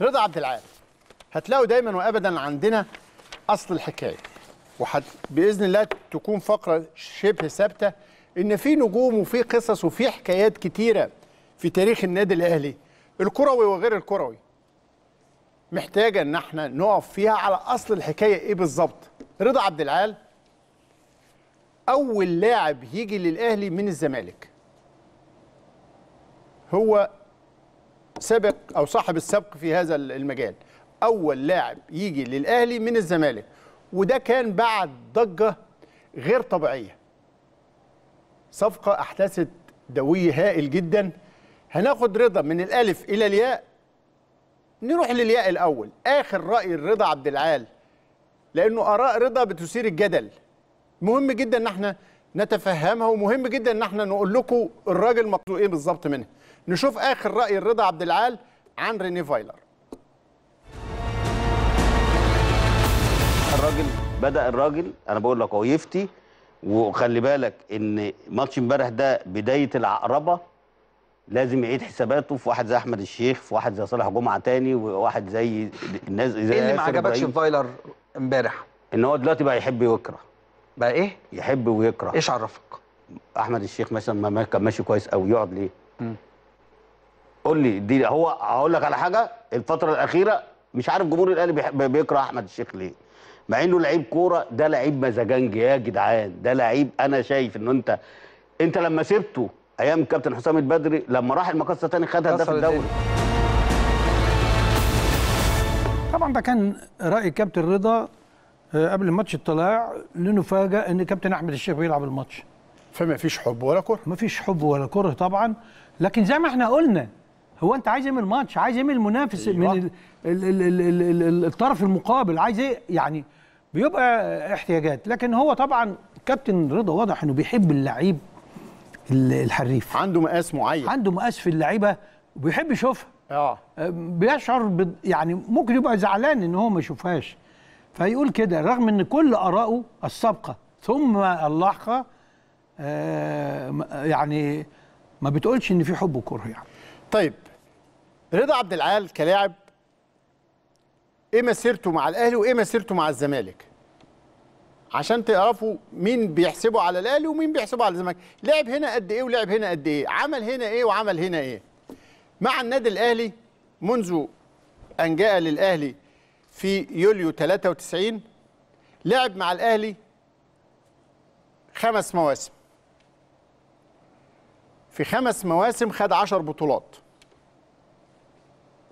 رضا عبد العال هتلاقوا دايما وابدا عندنا اصل الحكايه وحت باذن الله تكون فقره شبه ثابته ان في نجوم وفي قصص وفي حكايات كتيره في تاريخ النادي الاهلي الكروي وغير الكروي محتاجه ان احنا نقف فيها على اصل الحكايه ايه بالظبط رضا عبد العال اول لاعب يجي للاهلي من الزمالك هو سبق او صاحب السبق في هذا المجال اول لاعب يجي للاهلي من الزمالك وده كان بعد ضجه غير طبيعيه صفقه احدثت دوي هائل جدا هناخد رضا من الالف الى الياء نروح للياء الاول اخر راي رضا عبد العال لانه اراء رضا بتثير الجدل مهم جدا ان احنا نتفهمها ومهم جدا ان احنا نقول لكم الراجل مقصود ايه بالظبط منها نشوف اخر راي الرضا عبد العال عن ريني فايلر الراجل بدا الراجل انا بقول لك هو يفتي وخلي بالك ان ماتش امبارح ده بدايه العقربه لازم يعيد حساباته في واحد زي احمد الشيخ في واحد زي صالح جمعه تاني وواحد زي الناس زي ايه اللي ما عجبكش في فايلر امبارح ان هو دلوقتي بقى يحب ويكره بقى ايه يحب ويكره ايش عرفك احمد الشيخ مثلا ما كان ماشي كويس قوي يقعد ليه مم. قول لي دي هو هقول لك على حاجه الفتره الاخيره مش عارف جمهور الاهلي بيكره احمد الشيخ ليه مع انه لعيب كوره ده لعيب مزاجنج يا جدعان ده لعيب انا شايف ان انت انت لما سبته ايام كابتن حسام البدري لما راح المقصه تاني خد هداف الدوري طبعا ده كان راي كابتن رضا آه، قبل الماتش الطلاع لنفاجئ ان كابتن احمد الشيخ بيلعب الماتش فما فيش حب ولا كره ما فيش حب ولا كره طبعا لكن زي ما احنا قلنا هو انت عايز ايه من الماتش عايز ايه من المنافس أيوة. من الـ الـ الـ الـ الـ الـ الطرف المقابل عايز ايه يعني بيبقى احتياجات لكن هو طبعا كابتن رضا واضح انه بيحب اللعيب الحريف عنده مقاس معين عنده مقاس في اللعيبه وبيحب يشوفها آه. اه بيشعر ب... يعني ممكن يبقى زعلان ان هو ما يشوفهاش فيقول كده رغم ان كل ارائه السابقه ثم اللاحقه آه يعني ما بتقولش ان في حب وكره يعني طيب رضا عبد العال كلاعب ايه مسيرته مع الاهلي وايه مسيرته مع الزمالك عشان تعرفوا مين بيحسبوا على الاهلي ومين بيحسبوا على الزمالك لعب هنا قد ايه ولعب هنا قد ايه عمل هنا ايه وعمل هنا ايه مع النادي الاهلي منذ ان جاء للاهلي في يوليو 93 لعب مع الاهلي خمس مواسم في خمس مواسم خد 10 بطولات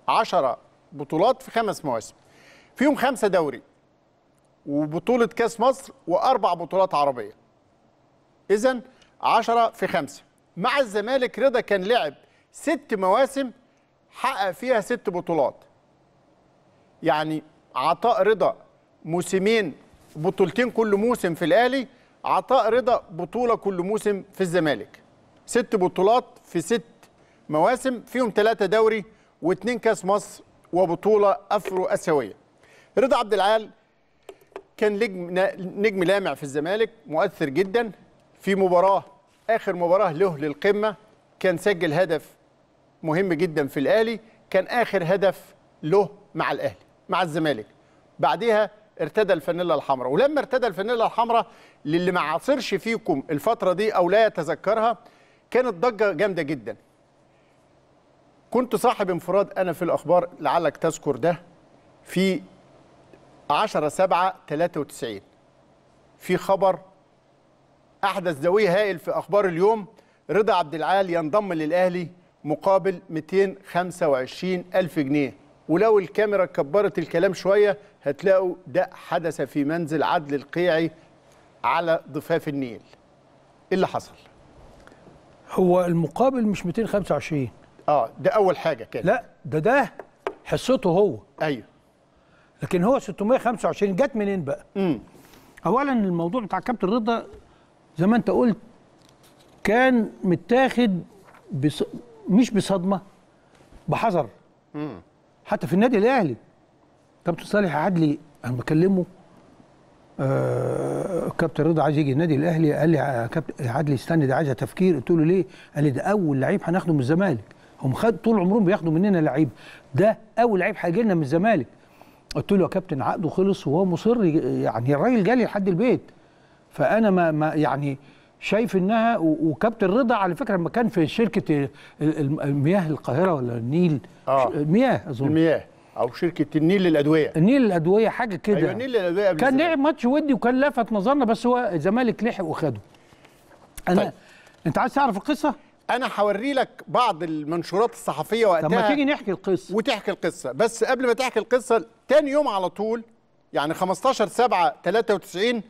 10 بطولات في خمس مواسم فيهم خمسه دوري وبطوله كاس مصر واربع بطولات عربيه اذا 10 في خمسه مع الزمالك رضا كان لعب ست مواسم حقق فيها ست بطولات يعني عطاء رضا موسمين بطولتين كل موسم في الاهلي عطاء رضا بطوله كل موسم في الزمالك ست بطولات في ست مواسم فيهم ثلاثه دوري واثنين كاس مصر وبطوله افرو اسيويه رضا عبد العال كان نجم لامع في الزمالك مؤثر جدا في مباراه اخر مباراه له للقمه كان سجل هدف مهم جدا في الاهلي كان اخر هدف له مع الاهلي مع الزمالك بعدها ارتدى الفانيلا الحمراء ولما ارتدى الفانيلا الحمراء للي ما عاصرش فيكم الفتره دي او لا يتذكرها كانت ضجه جامده جدا كنت صاحب انفراد انا في الاخبار لعلك تذكر ده في 10 7 93 في خبر احدث ذوي هائل في اخبار اليوم رضا عبد العال ينضم للاهلي مقابل 225 الف جنيه ولو الكاميرا كبرت الكلام شويه هتلاقوا ده حدث في منزل عدل القيعي على ضفاف النيل ايه اللي حصل هو المقابل مش 225 اه ده اول حاجه كده لا ده ده حصته هو ايوه لكن هو 625 جت منين بقى امم اولا الموضوع بتاع كابتن رضا زي ما انت قلت كان متاخد بص... مش بصدمه بحذر امم حتى في النادي الاهلي كابتن صالح عدلي انا بكلمه آه كابتن رضا عايز يجي النادي الاهلي قال لي آه، كابتن عدلي استنى ده عايزه تفكير قلت له ليه؟ قال لي ده اول لعيب هناخده من الزمالك هم خد طول عمرهم بياخدوا مننا لعيب ده اول لعيب هيجي لنا من الزمالك قلت له يا كابتن عقده خلص وهو مصر يعني الراجل جالي لحد البيت فانا ما, ما يعني شايف انها وكابتن رضا على فكره لما كان في شركه المياه القاهره ولا النيل آه. مياه اظن المياه او شركه النيل للادويه النيل للادويه حاجه كده ايوه النيل للادويه كان لعب ماتش ودي وكان لفت نظرنا بس هو الزمالك لحق وخده انا طيب. انت عايز تعرف القصه انا هوري لك بعض المنشورات الصحفيه وقتها طب ما تيجي نحكي القصه وتحكي القصه بس قبل ما تحكي القصه تاني يوم على طول يعني 15 7 93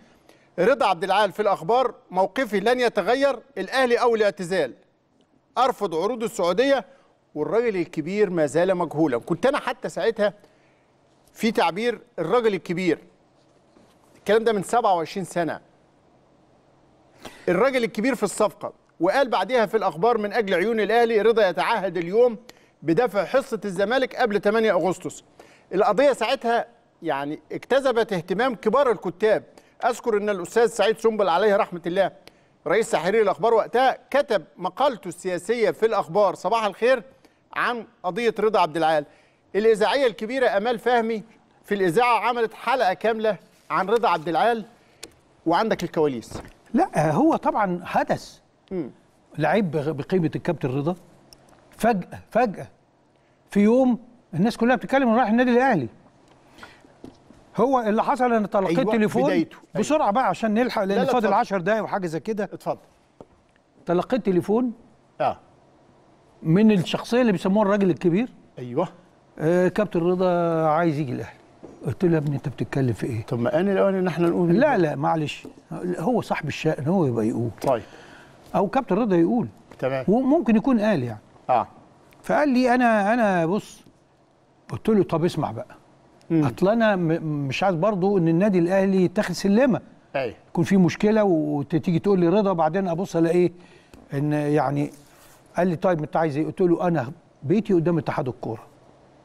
رضا عبد العال في الاخبار موقفي لن يتغير الاهلي او الاعتزال ارفض عروض السعوديه والراجل الكبير ما زال مجهولا كنت انا حتى ساعتها في تعبير الراجل الكبير الكلام ده من 27 سنه الراجل الكبير في الصفقه وقال بعدها في الأخبار من أجل عيون الأهلي رضا يتعهد اليوم بدفع حصة الزمالك قبل 8 أغسطس القضية ساعتها يعني اكتذبت اهتمام كبار الكتاب أذكر أن الأستاذ سعيد سنبل عليه رحمة الله رئيس تحرير الأخبار وقتها كتب مقالته السياسية في الأخبار صباح الخير عن قضية رضا عبد العال الإذاعية الكبيرة أمال فهمي في الإذاعة عملت حلقة كاملة عن رضا عبد العال وعندك الكواليس لا هو طبعا حدث لعيب بقيمه الكابتن رضا فجاه فجاه في يوم الناس كلها بتتكلم رايح النادي الاهلي هو اللي حصل ان تلقيت أيوة تليفون بدايته. بسرعه بقى عشان نلحق لان فاضل 10 دقايق وحاجه زي كده اتفضل تلقيت تليفون اه من الشخصيه اللي بيسموها الراجل الكبير ايوه آه كابتن رضا عايز يجي الاهلي قلت له يا ابني انت بتتكلم في ايه؟ طب ما انا الاول ان احنا نقول لا إيه؟ لا معلش هو صاحب الشأن هو يبقى يقول طيب او كابتن رضا يقول تمام وممكن يكون قال يعني اه فقال لي انا انا بص قلت له طب اسمع بقى اطلع انا مش عايز برضو ان النادي الاهلي يتاخد سلمه ايوه يكون في مشكله وتيجي تقول لي رضا بعدين ابص إيه ان يعني قال لي طيب انت عايز ايه؟ قلت له انا بيتي قدام اتحاد الكوره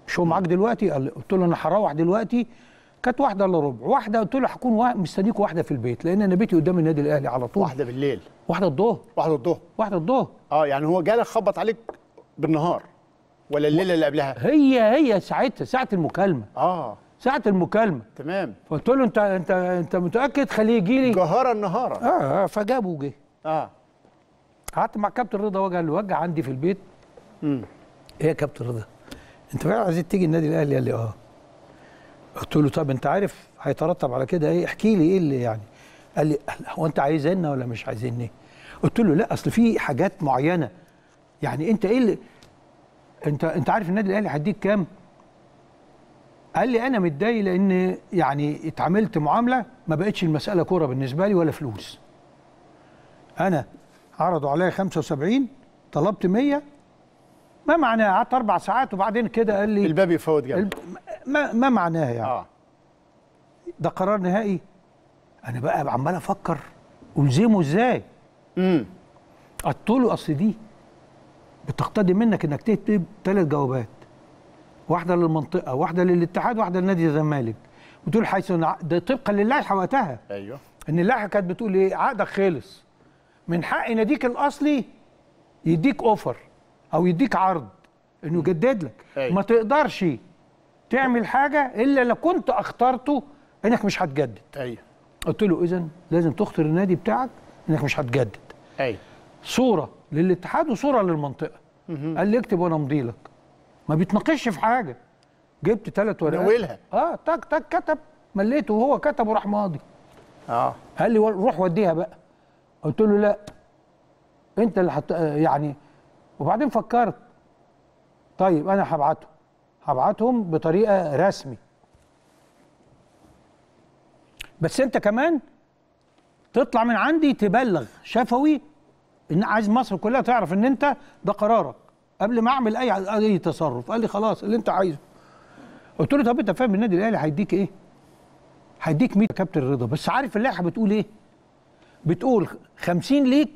مش هو معاك دلوقتي؟ قال قلت له انا هروح دلوقتي كانت واحده الا ربع واحده قلت له هكون مستنيك واحده في البيت لان انا بيتي قدام النادي الاهلي على طول واحده بالليل واحده الظهر واحده الظهر واحده الظهر اه يعني هو جالك خبط عليك بالنهار ولا الليله و... اللي قبلها هي هي ساعتها ساعه المكالمه اه ساعة المكالمة تمام فقلت له انت انت انت متأكد خليه يجي لي جهارة النهارة اه, آه فجابه وجه اه قعدت مع كابتن رضا وجه لوجه عندي في البيت امم ايه يا كابتن رضا انت فعلا عايز تيجي النادي الاهلي قال لي اه قلت له طب انت عارف هيترتب على كده ايه احكي لي ايه اللي يعني قال لي هو انت عايزنا ولا مش عايزني ايه؟ قلت له لا اصل في حاجات معينه يعني انت ايه اللي انت انت عارف النادي الاهلي هيديك كام قال لي انا متضايق لان يعني اتعاملت معامله ما بقتش المساله كوره بالنسبه لي ولا فلوس انا عرضوا عليا 75 طلبت 100 ما معناه قعدت اربع ساعات وبعدين كده قال لي الباب يفوت جنب ما ما معناها يعني آه. ده قرار نهائي انا بقى عمال افكر الزمه ازاي امم قلت له اصل دي بتقتضي منك انك تكتب ثلاث جوابات واحده للمنطقه واحده للاتحاد واحده لنادي الزمالك وتقول حيث ده طبقا للائحه وقتها ايوه ان اللائحه كانت بتقول ايه عقدك خلص من حق ناديك الاصلي يديك اوفر او يديك عرض انه يجدد لك أيوة. ما تقدرش تعمل حاجه الا لو كنت اخترته انك مش هتجدد ايوه قلت له اذا لازم تخطر النادي بتاعك انك مش هتجدد ايوه صوره للاتحاد وصوره للمنطقه مه. قال لي اكتب وانا امضي لك ما بيتناقشش في حاجه جبت ثلاث ورقات ناولها اه تك تك كتب مليته وهو كتب وراح ماضي اه قال لي روح وديها بقى قلت له لا انت اللي حت... يعني وبعدين فكرت طيب انا هبعته هبعتهم بطريقه رسمي بس انت كمان تطلع من عندي تبلغ شفوي ان عايز مصر كلها تعرف ان انت ده قرارك قبل ما اعمل اي اي تصرف قال لي خلاص اللي انت عايزه قلت له طب انت فاهم النادي الاهلي هيديك ايه هيديك 100 كابتن رضا بس عارف اللائحه بتقول ايه بتقول 50 ليك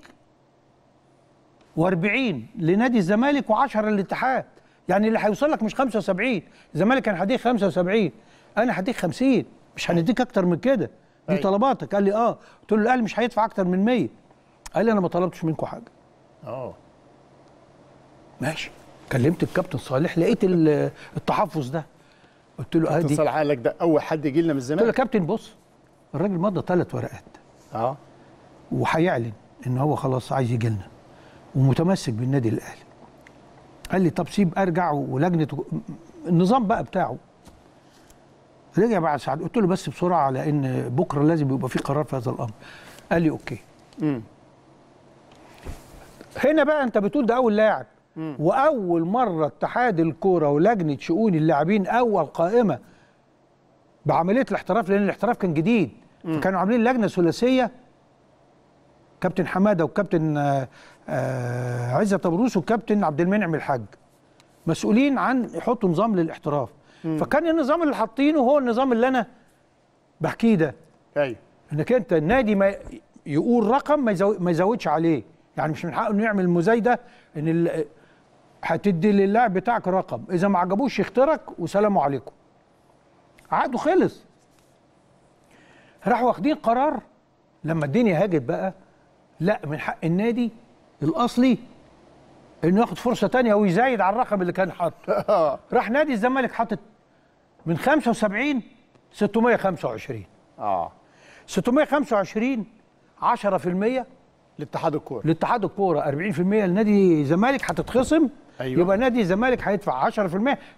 و40 لنادي الزمالك و10 للاتحاد يعني اللي هيوصل لك مش 75 الزمالك كان هديك 75 انا هديك 50 مش هنديك اكتر من كده دي أي. أيوة. طلباتك قال لي اه قلت له الاهلي مش هيدفع اكتر من 100 قال لي انا ما طلبتش منكم حاجه اه ماشي كلمت الكابتن صالح لقيت التحفظ ده قلت له ادي آه صالح قال لك ده اول حد يجي لنا من الزمالك قلت له كابتن بص الراجل مضى ثلاث ورقات اه وهيعلن ان هو خلاص عايز يجي لنا ومتمسك بالنادي الاهلي قال لي طب سيب ارجع ولجنه النظام بقى بتاعه رجع بعد ساعات قلت له بس بسرعه لان بكره لازم يبقى في قرار في هذا الامر قال لي اوكي م. هنا بقى انت بتقول ده اول لاعب واول مره اتحاد الكوره ولجنه شؤون اللاعبين اول قائمه بعمليه الاحتراف لان الاحتراف كان جديد كانوا عاملين لجنه ثلاثيه كابتن حماده وكابتن آه، عزه طبروس والكابتن عبد المنعم الحاج مسؤولين عن يحطوا نظام للاحتراف مم. فكان النظام اللي حاطينه هو النظام اللي انا بحكيه ده ايوه انك انت النادي ما يقول رقم ما, يزودش عليه يعني مش من حقه انه يعمل مزايده ان هتدي للاعب بتاعك رقم اذا ما عجبوش يخترك وسلام عليكم عقده خلص راحوا واخدين قرار لما الدنيا هاجت بقى لا من حق النادي الاصلي انه ياخد فرصه تانية ويزايد على الرقم اللي كان حاطه راح نادي الزمالك حاطط من 75 625 اه 625 10% لاتحاد الكوره لاتحاد الكوره 40% لنادي الزمالك هتتخصم أيوة. يبقى نادي الزمالك هيدفع 10%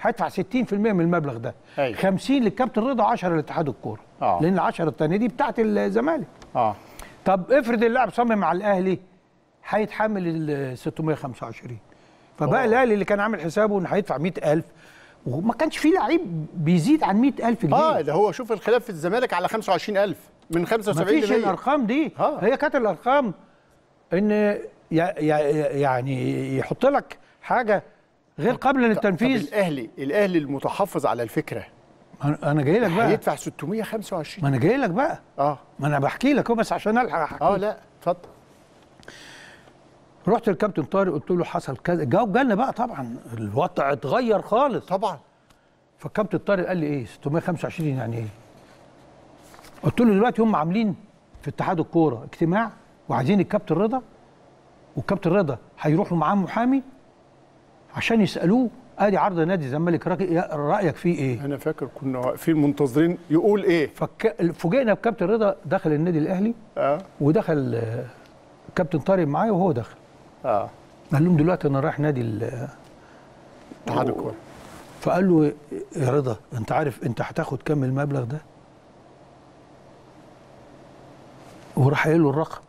هيدفع 60% من المبلغ ده أيوة. 50 للكابتن رضا 10 لاتحاد الكوره آه. لان ال 10 الثانيه دي بتاعت الزمالك اه طب افرض اللاعب صمم على الاهلي هيتحمل ال 625 فبقى الاهلي اللي كان عامل حسابه انه هيدفع 100000 وما كانش في لعيب بيزيد عن 100000 جنيه اه ده هو شوف الخلاف في الزمالك على 25000 من 75 مفيش الارقام دي آه. هي كانت الارقام ان يعني يحط لك حاجه غير قابله للتنفيذ الاهلي الاهلي المتحفظ على الفكره انا جاي لك بقى هيدفع 625 ما انا جاي لك بقى اه ما انا بحكي لك اهو بس عشان الحق احكي اه لا اتفضل رحت للكابتن طارق قلت له حصل كذا جاوب جالنا بقى طبعا الوضع اتغير خالص طبعا فالكابتن طارق قال لي ايه 625 يعني ايه قلت له دلوقتي هم عاملين في اتحاد الكوره اجتماع وعايزين الكابتن رضا والكابتن رضا هيروحوا معاه محامي عشان يسالوه ادي عرض نادي الزمالك إيه، رايك فيه ايه انا فاكر كنا واقفين منتظرين يقول ايه فك... فوجئنا بكابتن رضا دخل النادي الاهلي آه. ودخل آه، كابتن طارق معايا وهو دخل اه قال لهم دلوقتي انا رايح نادي اتحاد الكوره فقال له يا رضا انت عارف انت هتاخد كم المبلغ ده؟ وراح قايل له الرقم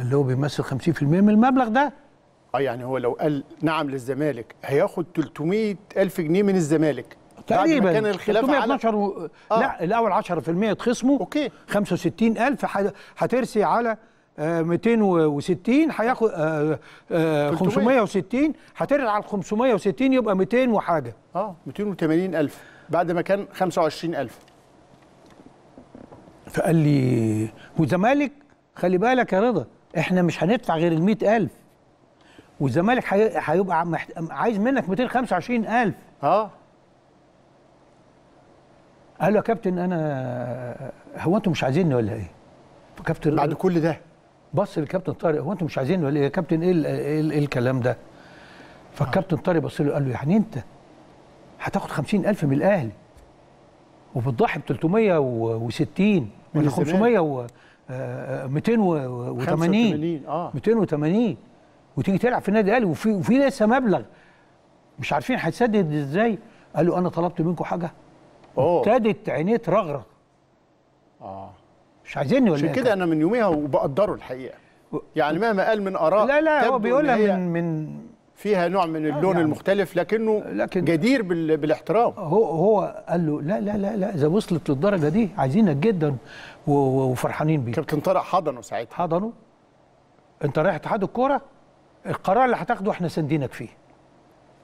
اللي هو بيمثل 50% من المبلغ ده اه يعني هو لو قال نعم للزمالك هياخد 300000 جنيه من الزمالك تقريبا كان الخلاف 312 على... و... آه. لا الاول 10% تخصمه اوكي 65000 هترسي على 260 آه، هياخد 560 آه، آه، هترجع على 560 يبقى 200 وحاجه اه 280 الف بعد ما كان 25 الف فقال لي والزمالك خلي بالك يا رضا احنا مش هندفع غير ال 100000 والزمالك هيبقى محت... عايز منك 225000 اه قال له يا كابتن انا هو انتم مش عايزيني ولا ايه؟ كابتن بعد كل ده بص للكابتن طارق هو انتوا مش عايزين ولا ايه يا كابتن ايه, إيه, إيه الكلام ده فالكابتن آه. طارق بص له قال له يعني انت هتاخد 50000 من الاهلي وبتضحي ب 360 ولا 500 و 280 اه 280 آه، آه. وتيجي تلعب في النادي الاهلي وفي وفي لسه مبلغ مش عارفين هتسدد ازاي قال له انا طلبت منكم حاجه ابتدت عينيه ترغرغ اه مش عايزيني ولا عشان إيه؟ كده انا من يوميها وبقدره الحقيقه يعني مهما قال من اراء لا لا هو بيقولها من من فيها نوع من اللون يعني المختلف لكنه لكن جدير بالاحترام هو هو قال له لا لا لا لا اذا وصلت للدرجه دي عايزينك جدا وفرحانين بيك كابتن طارق حضنه ساعتها حضنه انت رايح اتحاد الكوره القرار اللي هتاخده احنا ساندينك فيه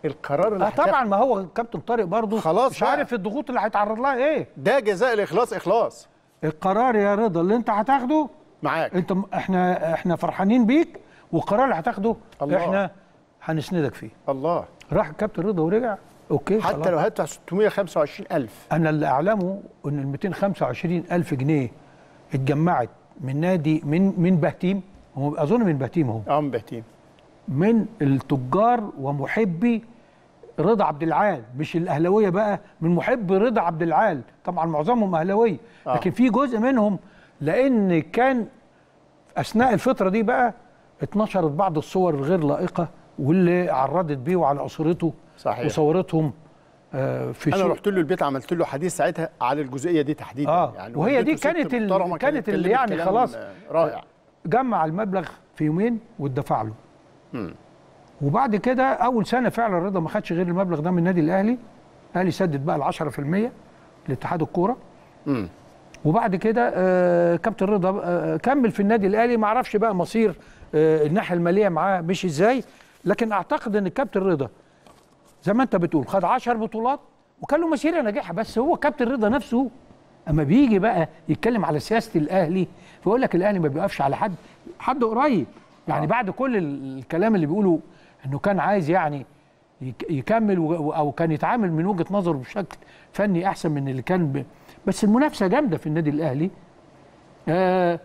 القرار اللي آه طبعا ما هو كابتن طارق برضه خلاص مش عارف الضغوط اللي هيتعرض لها ايه ده جزاء الاخلاص اخلاص القرار يا رضا اللي انت هتاخده معاك انت احنا احنا فرحانين بيك والقرار اللي هتاخده الله. احنا هنسندك فيه الله راح الكابتن رضا ورجع اوكي حتى خلاص. لو هدفع 625000 انا اللي اعلمه ان ال 225000 جنيه اتجمعت من نادي من من بهتيم اظن من بهتيم اهو اه من بهتيم من التجار ومحبي رضا عبد العال مش الاهلاويه بقى من محب رضا عبد العال طبعا معظمهم اهلاويه آه. لكن في جزء منهم لان كان اثناء الفتره دي بقى اتنشرت بعض الصور الغير لائقه واللي عرضت بيه وعلى اسرته صحيح. وصورتهم آه، في انا رحت له البيت عملت له حديث ساعتها على الجزئيه دي تحديدا آه. يعني وهي دي كانت ال... كانت اللي يعني خلاص رائع جمع المبلغ في يومين واتدفع له مم. وبعد كده اول سنه فعلا رضا ما خدش غير المبلغ ده من النادي الاهلي الاهلي سدد بقى ال 10% لاتحاد الكوره امم وبعد كده آه كابتن رضا آه،, آه كمل في النادي الاهلي ما اعرفش بقى مصير آه الناحيه الماليه معاه مش ازاي لكن اعتقد ان الكابتن رضا زي ما انت بتقول خد 10 بطولات وكان له مسيره ناجحه بس هو كابتن رضا نفسه اما بيجي بقى يتكلم على سياسه الاهلي فيقول لك الاهلي ما بيقفش على حد حد قريب يعني آه. بعد كل الكلام اللي بيقوله انه كان عايز يعني يكمل او كان يتعامل من وجهه نظره بشكل فني احسن من اللي كان ب... بس المنافسه جامده في النادي الاهلي آه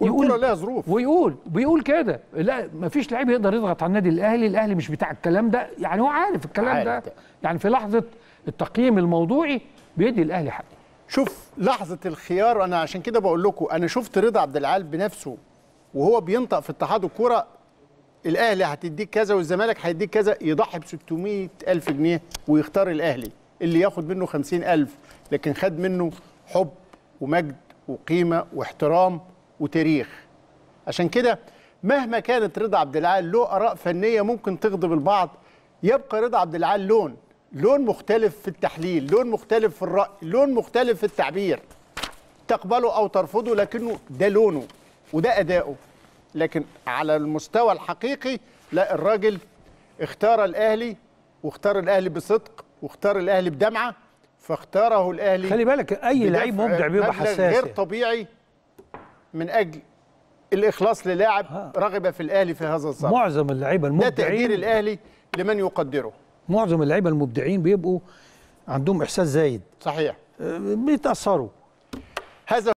يقول لها ظروف ويقول بيقول كده لا مفيش لعيب يقدر يضغط على النادي الاهلي الاهلي مش بتاع الكلام ده يعني هو عارف الكلام عارف ده. ده يعني في لحظه التقييم الموضوعي بيدي الاهلي حقه شوف لحظه الخيار انا عشان كده بقول لكم انا شفت رضا عبد العال بنفسه وهو بينطق في اتحاد الكوره الاهلي هتديك كذا والزمالك هيديك كذا يضحي ب 600 الف جنيه ويختار الاهلي اللي ياخد منه 50 الف لكن خد منه حب ومجد وقيمه واحترام وتاريخ عشان كده مهما كانت رضا عبد العال له اراء فنيه ممكن تغضب البعض يبقى رضا عبد العال لون لون مختلف في التحليل لون مختلف في الراي لون مختلف في التعبير تقبله او ترفضه لكنه ده لونه وده اداؤه لكن على المستوى الحقيقي لا الراجل اختار الاهلي واختار الاهلي بصدق واختار الاهلي بدمعه فاختاره الاهلي خلي بالك اي لعيب مبدع بيبقى حساس غير يعني. طبيعي من اجل الاخلاص للاعب رغب في الاهلي في هذا الظرف معظم اللعيبه المبدعين ده تقدير الاهلي لمن يقدره معظم اللعيبه المبدعين بيبقوا عندهم احساس زايد صحيح آه، بيتاثروا هذا